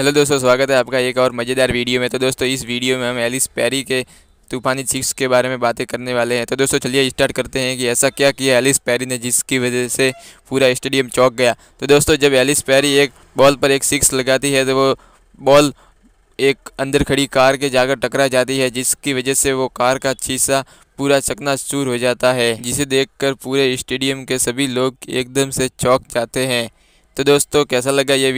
hello दोस्तों स्वागत है आपका एक और मज़ेदार वीडियो में तो दोस्तों इस वीडियो में हम एलिस पैरी के तूफानी सिक्स के बारे में बातें करने वाले हैं तो दोस्तों चलिए स्टार्ट करते हैं कि ऐसा क्या किया एलिस पैरी ने जिसकी वजह से पूरा स्टेडियम चौक गया तो दोस्तों जब एलिस पैरी एक बॉल पर एक सिक्स लगाती है तो वो बॉल एक अंदर खड़ी कार के जाकर टकरा जाती है जिसकी वजह से वो कार का शीशा पूरा चूर हो जाता है जिसे देख पूरे स्टेडियम के सभी लोग एकदम से चौक जाते हैं तो दोस्तों कैसा लगा ये